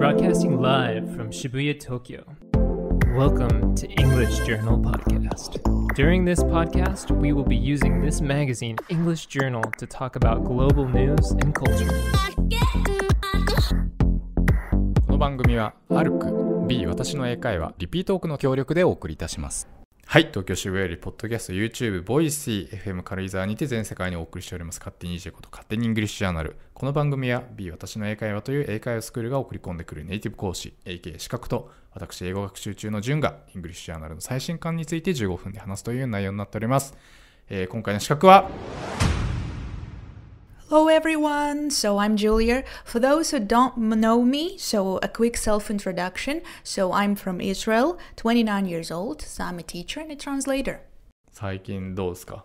broadcasting live from Shibuya, Tokyo. Welcome to English Journal Podcast. During this podcast, we will be using this magazine, English Journal, to talk about global news and culture. この番組は ARC B 私の英会話リピートークの協力でお送りいたします。はい、東京渋谷より、ポッドキャスト、YouTube、ボイス FM 軽井沢にて全世界にお送りしております、勝手に EJ こと勝手にイングリッシュジャーナル。この番組は B、私の英会話という英会話スクールが送り込んでくるネイティブ講師、AK 資格と、私、英語学習中のジュンが、イングリッシュジャーナルの最新刊について15分で話すという内容になっております。えー、今回の資格は、Hello everyone, so I'm Julia. For those who don't know me, so a quick self introduction. So I'm from Israel, 29 years old, so I'm a teacher and a translator. 最近どうですか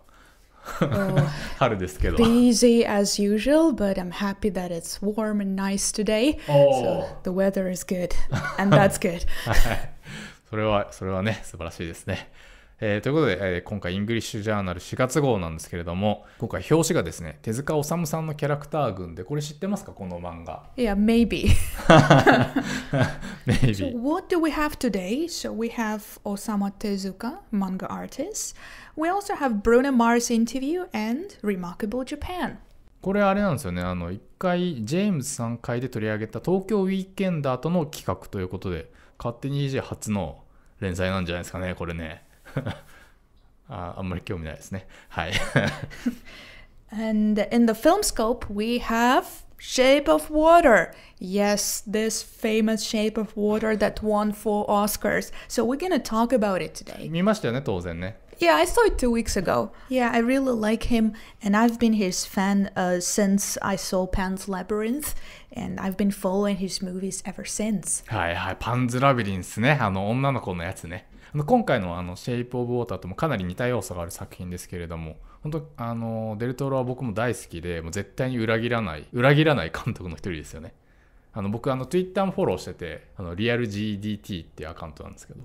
Busy as usual, but I'm happy that it's warm and nice today. Oh. So the weather is good, and that's good. それは、それはね、素晴らしいですね。えー、ということで、えー、今回、イングリッシュジャーナル4月号なんですけれども、今回、表紙がですね、手塚治虫さんのキャラクター群で、これ知ってますか、この漫画。いや、maybe. maybe. So what do we have today? So we have Osama Tezuka, manga artist. We also have Bruno Mars interview and Remarkable Japan. これあれなんですよね、あの、1回、ジェームズ3回で取り上げた東京ウィーケンダーとの企画ということで、勝手に EJ 初の連載なんじゃないですかね、これね。ああんまり興味ないですね。はい。And in the film scope, we have Shape of Water. Yes, this famous Shape of Water that won four Oscars. So we're gonna talk about it today. 見ましたよね、当然ね。Yeah, I saw it two weeks ago. Yeah, I really like him, and I've been his fan uh, since I saw Pan's Labyrinth, and I've been following his movies ever since. Pan's はいはい、パンズラビリンスね、あの女の子のやつね。今回のあの「シェイプ・オブ・ウォーター」ともかなり似た要素がある作品ですけれども本当あのデルトロは僕も大好きでもう絶対に裏切らない裏切らない監督の一人ですよねあの僕あの Twitter もフォローしててあのリアル GDT っていうアカウントなんですけど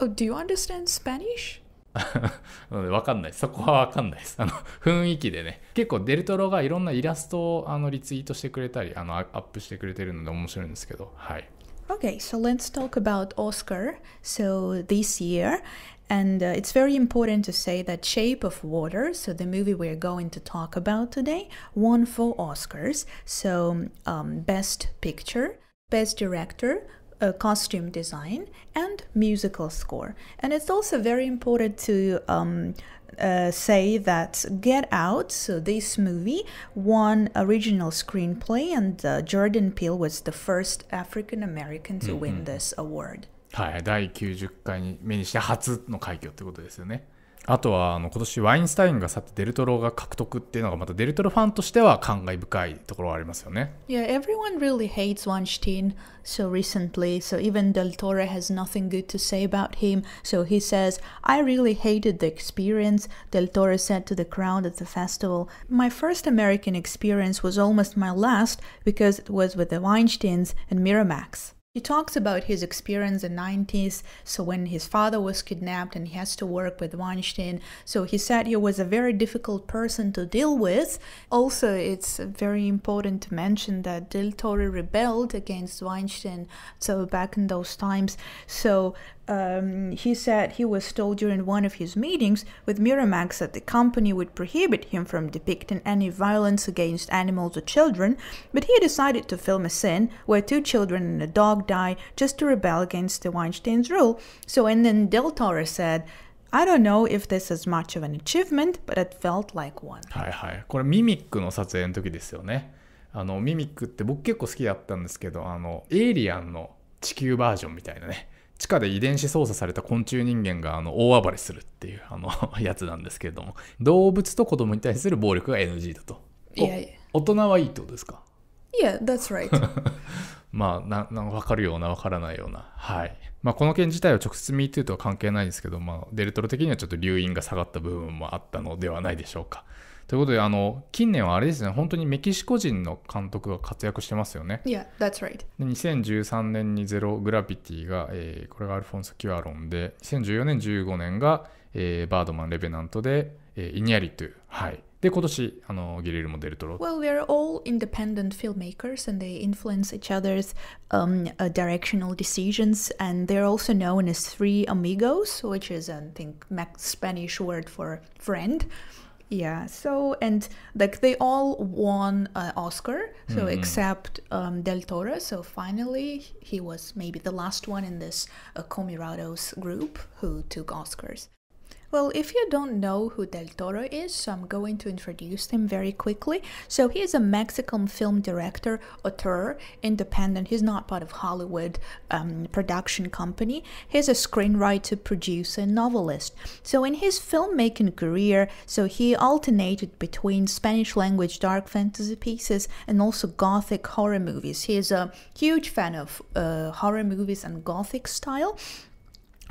Oh, do you understand Spanish? なので分かんないそこは分かんないですあの雰囲気でね結構デルトロがいろんなイラストをあのリツイートしてくれたりあのアップしてくれてるので面白いんですけどはい Okay, so let's talk about Oscar. So this year, and uh, it's very important to say that Shape of Water, so the movie we're going to talk about today, won four Oscars. So um, Best Picture, Best Director, uh, Costume Design, and Musical Score. And it's also very important to um, uh, say that Get Out, so this movie, won original screenplay, and uh, Jordan Peele was the first African American to hmm, win hmm. this award. はい、第90回目にして初の快挙ということですよね。あとはあの今年ワインスタインが去ってデルトロが獲得っていうのがまたデルトロファンとしては感慨深いところはありますよね。Yeah, everyone really hates Weinstein so recently, so even Del Toro has nothing good to say about him. So he says, I really hated the experience, Del Toro said to the crowd at the festival. My first American experience was almost my last because it was with the Weinsteins and Miramax. He talks about his experience in the 90s, so when his father was kidnapped and he has to work with Weinstein. So he said he was a very difficult person to deal with. Also, it's very important to mention that Del Torre rebelled against Weinstein, so back in those times. So um, he said he was told during one of his meetings with Miramax that the company would prohibit him from depicting any violence against animals or children, but he decided to film a scene where two children and a dog dog die just to rebel against the Weinstein's rule. So, and then Del Torre said, I don't know if this is much of an achievement, but it felt like one. はいはい。これミミックの撮影の時ですよね。あのミミックって僕結構好きだったんですけど、あのエイリアンの地球バージョンみたいなね。地下で遺伝子操作された昆虫人間があの大暴れするっていうあのやつなんですけれども、動物と子供に対する暴力が NG だと。いやいや。大人はいいってことですか Yeah, that's right. まあ、ななかるようなわからないような、はいまあ、この件自体は直接 MeToo とは関係ないですけど、まあ、デルトロ的にはちょっと留飲が下がった部分もあったのではないでしょうか。ということであの近年はあれですね本当にメキシコ人の監督が活躍してますよね。Yeah, that's right. 2013年に「ゼログラビティが」えー、これがアルフォンソ・キュアロンで2014年15年が、えー、バードマン・レベナントで、えー、イニアリトゥ、はい、で今年あのギレルモ・デルトロ Well, are all independent filmmakers and they influence each other's um, uh, directional decisions and they're also known as three amigos, which is um, I think Spanish word for friend. Yeah, so and like they all won uh, Oscar, so mm -hmm. except um, Del Toro. So finally, he was maybe the last one in this uh, Comirados group who took Oscars. Well, if you don't know who Del Toro is, so I'm going to introduce him very quickly. So he is a Mexican film director, auteur, independent. He's not part of Hollywood um, production company. He's a screenwriter, producer, novelist. So in his filmmaking career, so he alternated between Spanish language dark fantasy pieces and also gothic horror movies. He is a huge fan of uh, horror movies and gothic style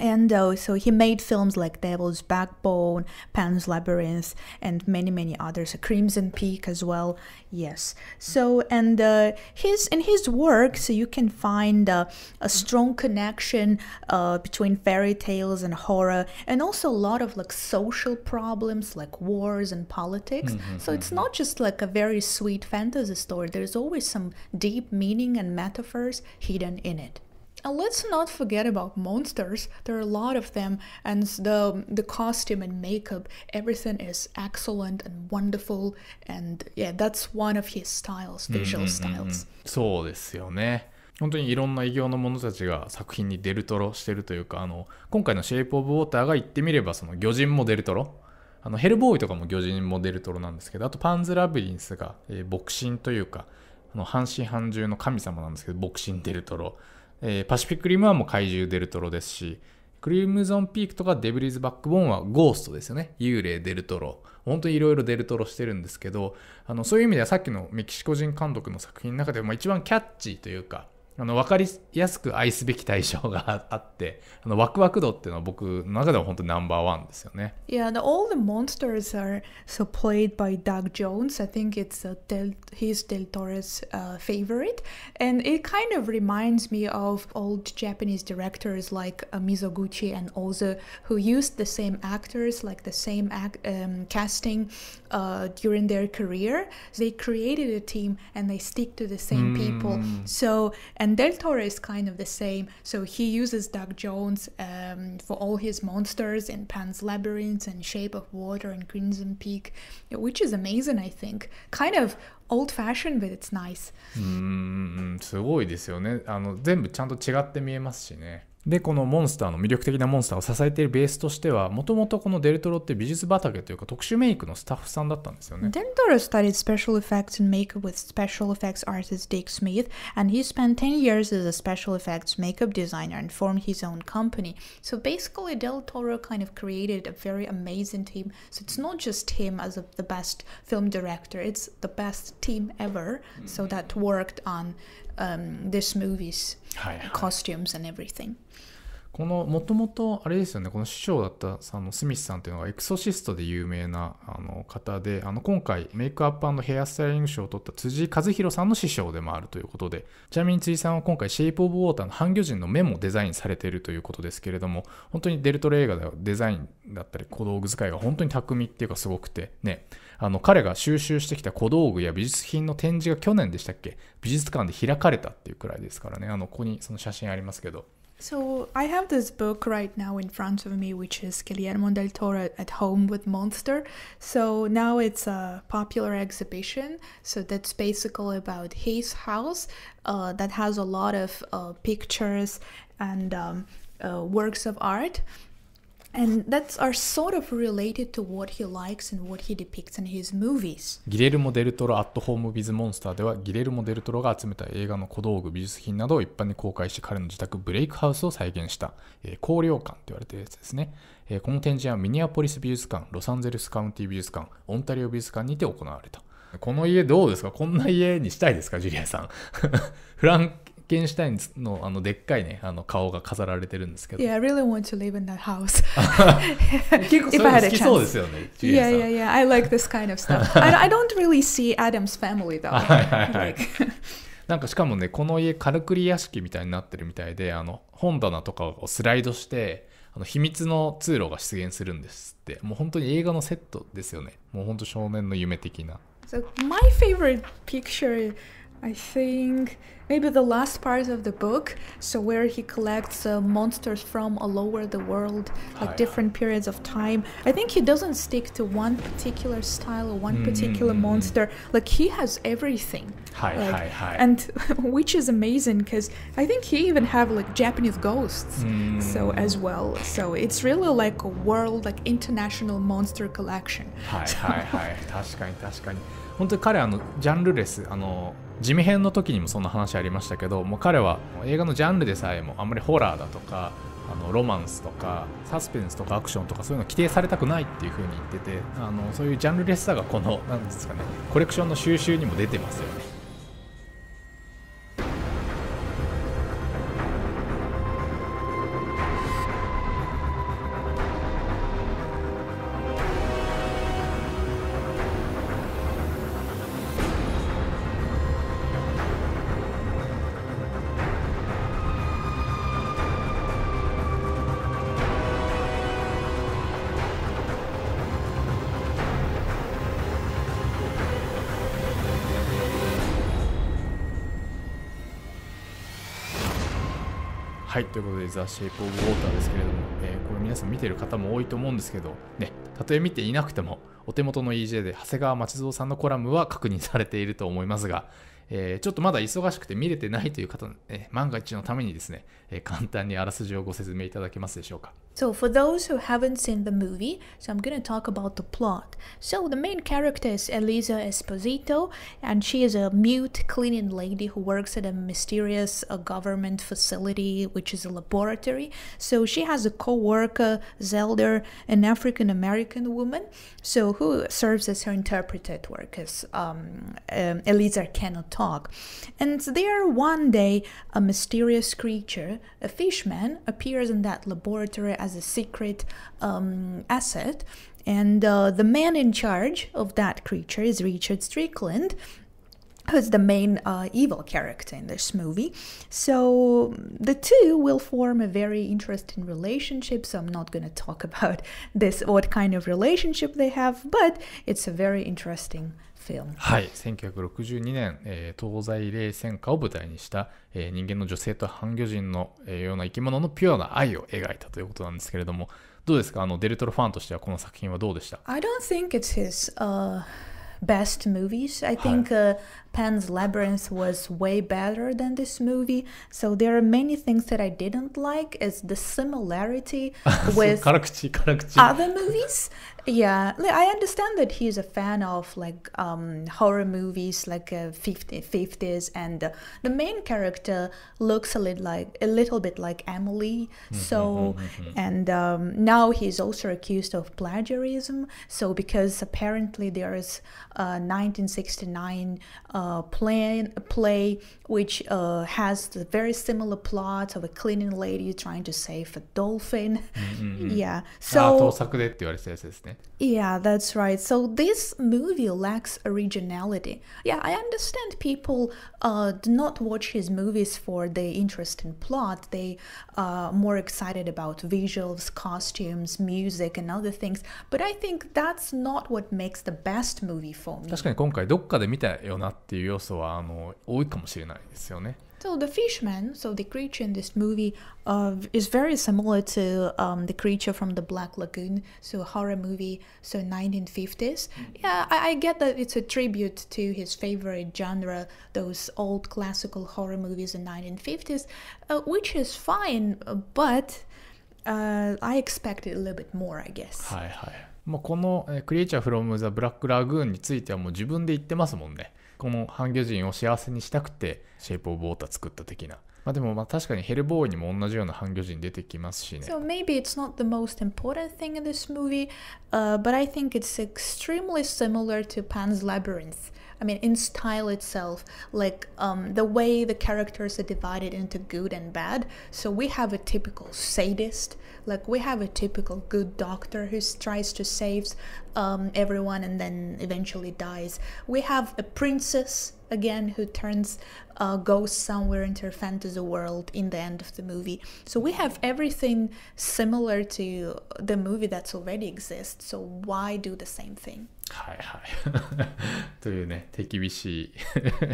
and uh, so he made films like Devil's Backbone, Pan's Labyrinth, and many many others, Crimson Peak as well. Yes. So and uh, his in his work, so you can find uh, a strong connection uh, between fairy tales and horror, and also a lot of like social problems like wars and politics. Mm -hmm, so mm -hmm. it's mm-hmm. not just like a very sweet fantasy story. There's always some deep meaning and metaphors hidden in it. And let's not forget about monsters. There are a lot of them, and the the costume and makeup, everything is excellent and wonderful. And yeah, that's one of his styles, visual styles. そうですよね。本当にいろんな異形の者たちが作品にデルトロしてるというか、あの今回のシェイプオブウォーターが言ってみればその魚人もデルトロ。あのヘルボーイとかも魚人もデルトロなんですけど、あとパンズラビリンスが、えー、牧神というか、あの半信半獣の神様なんですけど、牧神デルトロ。うんえー、パシフィックリムはもう怪獣デルトロですし、クリムゾンピークとかデブリーズバックボーンはゴーストですよね。幽霊デルトロ。本当にいろいろデルトロしてるんですけど、あの、そういう意味ではさっきのメキシコ人監督の作品の中でも一番キャッチーというか、あの分かりやすく愛すべき対象があってあのワクワク度っていうのは僕の中では本当ナンバーワンですよね。Yeah, the, all the monsters are so played by Doug Jones. I think it's a Del, his Del Toro's uh, favorite. And it kind of reminds me of old Japanese directors like uh, Mizoguchi and Ozu who used the same actors, like the same um, casting uh, during their career. They created a team and they stick to the same people. Mm. So, and and Del Toro is kind of the same. So he uses Doug Jones um, for all his monsters in Pan's Labyrinth and Shape of Water and Crimson Peak, which is amazing, I think. Kind of old fashioned, but it's nice. うん、すごいですよね。あの、全部ちゃんと違って見えますしね。Mm-hmm. でこのモンスターの魅力的なモンスターを支えているベースとしてはもともとこのデルトロって美術畑というか特殊メイクのスタッフさんだったんですよね。デルトロ studied special effects and makeup with special effects artist Dick Smith and he spent 10 years as a special effects makeup designer and formed his own company. So basically Del Toro kind of created a very amazing team. So it's not just him as a, the best film director, it's the best team ever. So that worked on um, this movie's costumes and everything. このもともとあれですよねこの師匠だったのスミスさんっていうのがエクソシストで有名なあの方であの今回メイクアップヘアスタイリング賞を取った辻和弘さんの師匠でもあるということでちなみに辻さんは今回シェイプ・オブ・ウォーターの半魚人の目もデザインされているということですけれども本当にデルトレ映画ではデザインだったり小道具使いが本当に巧みっていうかすごくてねあの彼が収集してきた小道具や美術品の展示が去年でしたっけ美術館で開かれたっていうくらいですからねあのここにその写真ありますけど。So I have this book right now in front of me, which is Guillermo del Toro at Home with Monster. So now it's a popular exhibition. So that's basically about his house uh, that has a lot of uh, pictures and um, uh, works of art. And that's are sort of related to what he likes and what he depicts in his movies. ギレルモ・デルトロ・アット・ホーム・ビズ・モンスターではギレルモ・デルトロが集めた映画の小道具、美術品などを一般に公開し彼の自宅ブレイクハウスを再現した、えー、高陵館と言われているやつですね、えー。この展示はミニアポリス美術館、ロサンゼルスカウンティ美術館、オンタリオ美術館にて行われた。この家どうですかこんな家にしたいですかジュリアさん。フランッケンシュタインのあのでっかいねあの顔が飾られてるんですけど。Yeah, I really want to live in that house. 結構それ好きそうですよね。I like this kind of stuff. I, don't really see Adam's family though. はいはいはい。なんかしかもねこの家カルクリ屋敷みたいになってるみたいであの本棚とかをスライドしてあの秘密の通路が出現するんですってもう本当に映画のセットですよねもう本当少年の夢的な。So my favorite picture I think maybe the last part of the book, so where he collects uh, monsters from all over the world, like ah, different periods of time. I think he doesn't stick to one particular style or one mm. particular hmm. monster. Like he has everything. Hi, like, hi, hi. And which is amazing because I think he even have like Japanese ghosts, mm. so hmm. as well. So it's really like a world, like international monster collection. Hi, so. hi, hi. 確かに確かに。本当に彼あのジャンルレスあの。地味編の時にもそんな話ありましたけどもう彼は映画のジャンルでさえもあんまりホラーだとかあのロマンスとかサスペンスとかアクションとかそういうの規定されたくないっていう風に言っててあのそういうジャンルレスさがこのんですかねコレクションの収集にも出てますよね。はいということで「ザ・シェイプ・オブ・ウォーター」ですけれども、えー、これ皆さん見てる方も多いと思うんですけどねたとえ見ていなくてもお手元の EJ で長谷川町蔵さんのコラムは確認されていると思いますが、えー、ちょっとまだ忙しくて見れてないという方、ね、万が一のためにですね、えー、簡単にあらすじをご説明いただけますでしょうか。So for those who haven't seen the movie, so I'm going to talk about the plot. So the main character is Elisa Esposito and she is a mute cleaning lady who works at a mysterious uh, government facility which is a laboratory. So she has a co-worker, Zelda, an African-American woman, so who serves as her interpreter at work as um, um, Elisa cannot talk. And there one day a mysterious creature, a fishman, appears in that laboratory as a secret um, asset. And uh, the man in charge of that creature is Richard Strickland, who's the main uh, evil character in this movie. So the two will form a very interesting relationship. So I'm not going to talk about this, what kind of relationship they have, but it's a very interesting はい、1962年、えー、東西冷戦下を舞台にした、えー、人間の女性と半魚人の、えー、ような生き物のピュアな愛を描いたということなんですけれども、どうですかあのデルトロファンとしてはこの作品はどうでした I don't think it's his、uh、best movies. I think、はい、uh, Pan's Labyrinth was way better than this movie. So there are many things that I didn't like is the similarity with other movies. Yeah, I understand that he's a fan of like um, horror movies, like uh, 50s, and uh, the main character looks a little like a little bit like Emily. Mm-hmm, so mm -hmm. and um, now he's also accused of plagiarism. So because apparently there is a 1969. Uh, uh, plan, play which uh, has the very similar plot of a cleaning lady trying to save a dolphin. Mm-hmm, mm-hmm. yeah. Ah, so Yeah, that's right. So this movie lacks originality. Yeah, I understand people uh, do not watch his movies for the interesting plot. They are uh, more excited about visuals, costumes, music and other things. But I think that's not what makes the best movie for me. 確かに今回どっかで見たよなっっていう要素はあの多いかもしれないですよね。So the fishman, so the creature in this movie, uh, is very similar to um, the creature from the Black Lagoon, so a horror movie, so 1950s. Yeah, I, I get that it's a tribute to his favorite genre, those old classical horror movies in 1950s, uh, which is fine, but uh, I expected a little bit more, I guess. はいはい。もうこのクリーチャーフロムザブラックラグーンについてはもう自分で言ってますもんね。このハンギョ人を幸せにしたくてシェイプ・オブ・ウォーター作った的な。まあ、でもまあ確かにヘルボーイにも同じような半魚人出てきますしね。So maybe it's not the most important thing in this movie,、uh, but I think it's extremely similar to Pan's Labyrinth. I mean, in style itself, like um, the way the characters are divided into good and bad. So we have a typical sadist, like we have a typical good doctor who tries to save um, everyone and then eventually dies. We have a princess again who turns uh, goes somewhere into a fantasy world in the end of the movie so we have everything similar to the movie that's already exists so why do the same thing はいはい。というね、手厳しい。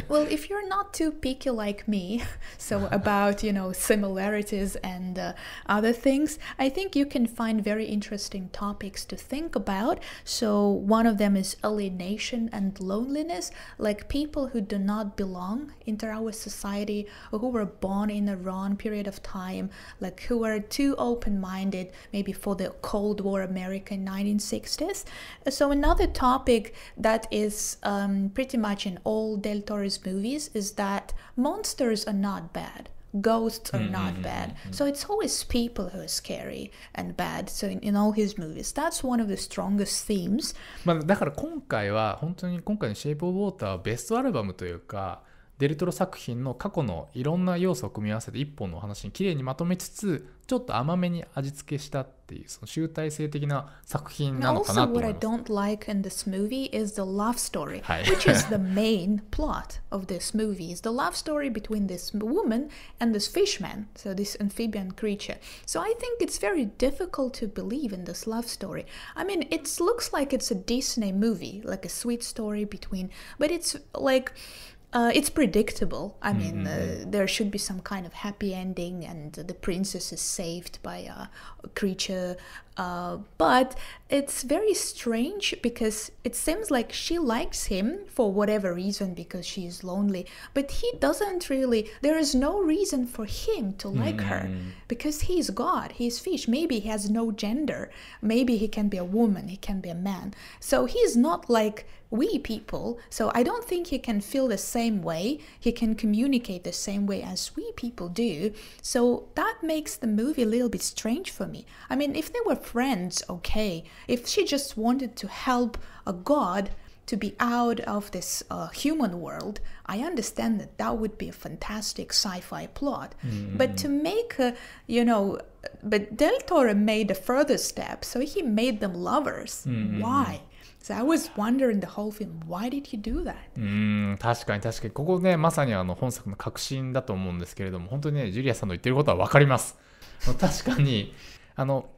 well, if you're not too picky like me, so about, you know, similarities and uh, other things, I think you can find very interesting topics to think about. So, one of them is alienation and loneliness, like people who do not belong into our society or who were born in a wrong period of time, like who are too open minded, maybe for the Cold War America in 1960s. So, another topic topic that is um, pretty much in all Del Toro's movies is that monsters are not bad ghosts are mm -hmm, not mm-hmm, bad. Mm -hmm. So it's always people who are scary and bad. So in, in all his movies, that's one of the strongest themes. まあだから今回は本当に今回の Shape of Water はベストアルバムというか。デルトロ作品の過去のいろんな要素を組み合わせて一本のお話にきれいにまとめつつちょっと甘めに味付けしたっていうその集大成的な作品なのかなと思います。Also, what I don't like in this movie is the love story, はい、which is the main plot of this movie. Is the love story between this woman and this fishman, so this amphibian creature. So I think it's very difficult to believe in this love story. I mean, it looks like it's a Disney movie, like a sweet story between, but it's like Uh, it's predictable. I mean, mm-hmm. uh, there should be some kind of happy ending, and the princess is saved by a, creature. Uh, but it's very strange because it seems like she likes him for whatever reason because she is lonely, but he doesn't really. There is no reason for him to like mm-hmm. her because he is God, he is fish. Maybe he has no gender. Maybe he can be a woman, he can be a man. So he is not like we people. So I don't think he can feel the same way. He can communicate the same way as we people do. So that makes the movie a little bit strange for me. I mean, if they were friends, okay. If she just wanted to help a god to be out of this uh, human world, I understand that that would be a fantastic sci-fi plot. Mm. But to make a, you know, but Del Toro made a further step, so he made them lovers. Mm. Why? So I was wondering the whole film, why did he do that? うん確かに確かにここねまさにあの本作の核心だと思うんですけれども本当にねジュリアさんの言ってることは分かります 確かにあの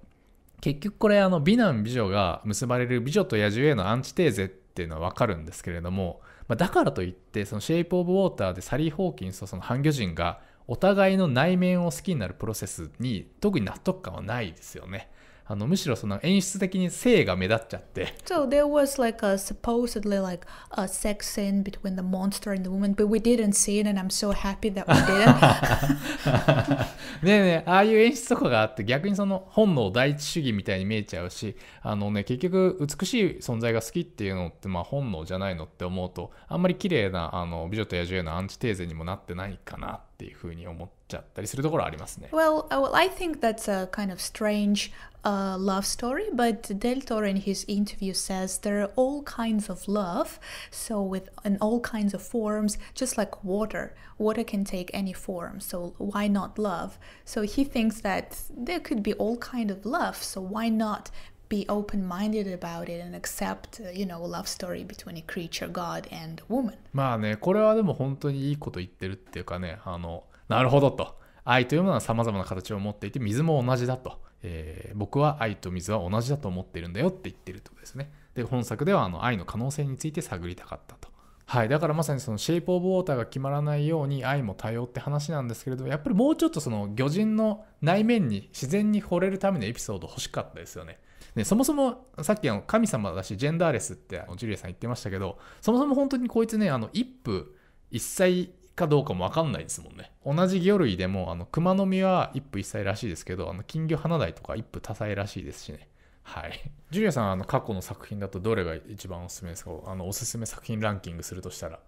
結局これあの美男美女が結ばれる美女と野獣へのアンチテーゼっていうのは分かるんですけれども、まあ、だからといってそのシェイプ・オブ・ウォーターでサリー・ホーキンスとその半魚人がお互いの内面を好きになるプロセスに特に納得感はないですよね。あのむしろその演出的に性が目立っちゃって。So there was like a supposedly like a sex scene between the monster and the woman, but we didn't see it, and I'm so happy that we didn't. ねえねえ、ああいう演出とかがあって逆にその本能第一主義みたいに見えちゃうし、あのね結局美しい存在が好きっていうのってまあ本能じゃないのって思うと、あんまり綺麗なあの美女と野獣へのアンチテーゼにもなってないかなって。っていうふうに思っちゃったりするところありますね。Well, uh, well I think that's a kind of strange uh, love story, but Del Toro in his interview says there are all kinds of love, so with in all kinds of forms, just like water. Water can take any form, so why not love? So he thinks that there could be all kind of love, so why not be open-minded about it and accept, you know, a love story between a creature god and a woman. まあね、これはでも本当にいいこと言ってるっていうかね、あの、なるほどと。愛というものは様々な形を持っていて、水も同じだと。えー、僕は愛と水は同じだと思ってるんだよって言ってるってことですね。で、本作ではあの愛の可能性について探りたかったと。はい、だからまさにそのシェイプ・オブ・ウォーターが決まらないように愛も多様って話なんですけれどもやっぱりもうちょっとその魚人の内面に自然に惚れるためのエピソード欲しかったですよね。でそもそもさっきあの神様だしジェンダーレスってジュリアさん言ってましたけどそもそも本当にこいつねあの一夫一妻かどうかも分かんないですもんね同じ魚類でもあの熊の実は一夫一妻らしいですけどあの金魚花台とか一夫多妻らしいですしねはい、ジュリアさんあの過去の作品だとどれが一番おすすめですかあのおすすめ作品ランキングするとしたら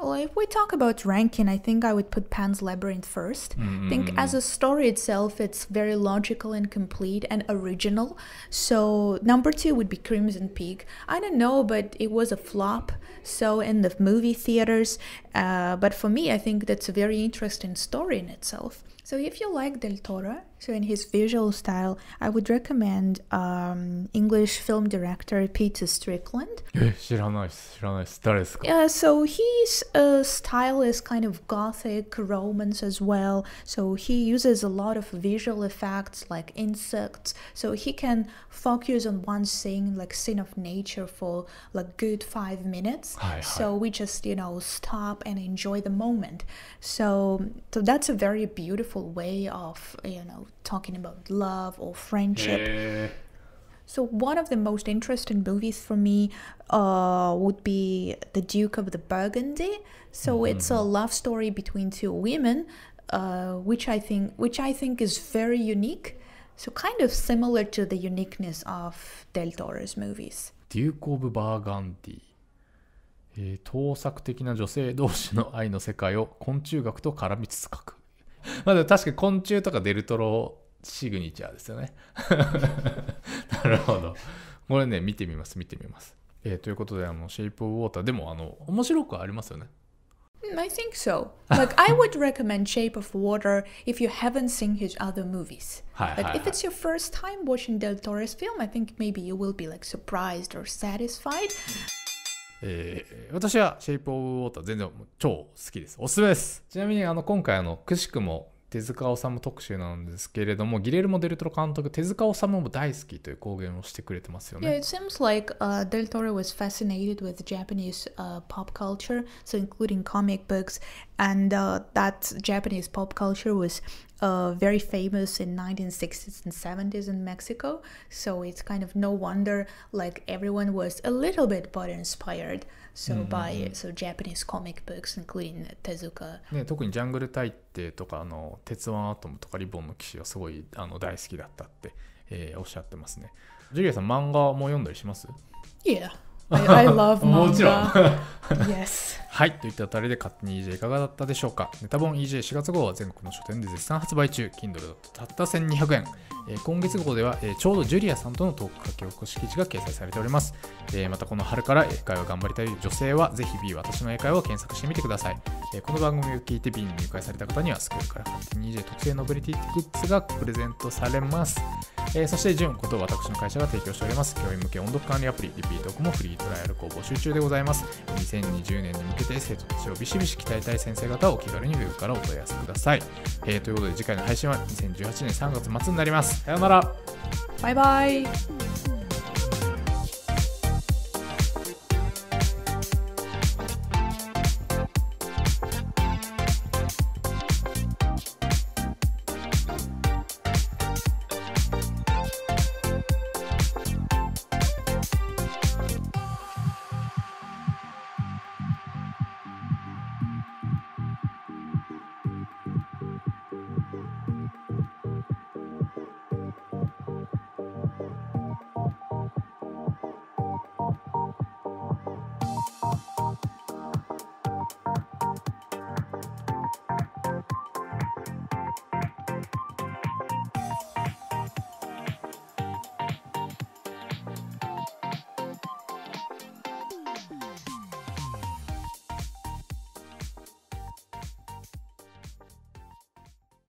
Well, if we talk about ranking, I think I would put Pan's Labyrinth 1st mm -hmm. I think mm-hmm. as a story itself, it's very logical and complete and original. So number two would be Crimson Peak. I don't know, but it was a flop. So in the movie theaters, uh, but for me, I think that's a very interesting story in itself. So if you like Del Toro, so in his visual style, I would recommend um, English film director Peter Strickland. yeah, so his uh, style is kind of gothic romance as well. So he uses a lot of visual effects like insects. So he can focus on one scene, like scene of nature, for like good five minutes. so we just you know stop and enjoy the moment. So so that's a very beautiful way of you know talking about love or friendship yeah. so one of the most interesting movies for me uh, would be the duke of the burgundy so mm. it's a love story between two women uh, which i think which i think is very unique so kind of similar to the uniqueness of del toro's movies duke of burgundy えー、盗作的な女性同士の愛の世界を昆虫学と絡みつつ書く eh, まだ確か昆虫とかデルトロシグニチャーですよねなるほど。これね、見てみます、見てみます。えー、ということで、あの、シェイプ・ウォーター、でも、あの、面白くありますよね。I think so. Like, I would recommend Shape of Water if you haven't seen his other movies. Like, if it's your first time watching Del Toro's film, I think maybe you will be like surprised or satisfied. えー、私はシェイプオブウォーター全然超好きです。おすすめです。ちなみにあの今回あのくしくも手塚治虫特集なんですけれども、ギレルモ・デルトロ監督、手塚治虫も大好きという公言をしてくれてますよね。Yeah, it seems like、uh, Del Toro was fascinated with Japanese、uh, pop culture, so including comic books, and、uh, that Japanese pop culture was Uh, very famous in 1960s and 70s in Mexico. So it's kind of no wonder like everyone was a little bit body inspired so by so Japanese comic books including Tezuka ね特にジャングル大帝とかあの鉄腕アトムとかリボンの騎士はすごいあの大好きだったって、えー、おっしゃってますねジュリアさん漫画も読んだりします Yeah I, love もちろん Yes はいといったあたりで勝手に EJ いかがだったでしょうかネタ本 EJ4 月号は全国の書店で絶賛発売中 Kindle だとたった1200円、えー、今月号では、えー、ちょうどジュリアさんとのトーク書き起こし記事が掲載されております、えー、またこの春から英会話頑張りたい女性はぜひ B 私の英会話を検索してみてください、えー、この番組を聞いて B に入会された方にはスクールから勝手に EJ 特製ノベリティグッズがプレゼントされますえー、そして純こと私の会社が提供しております教員向け音読管理アプリリピートークもフリートライアル校募集中でございます2020年に向けて生徒たちをビシビシ鍛えたい先生方をお気軽にウェブからお問い合わせください、えー、ということで次回の配信は2018年3月末になりますさようならバイバイ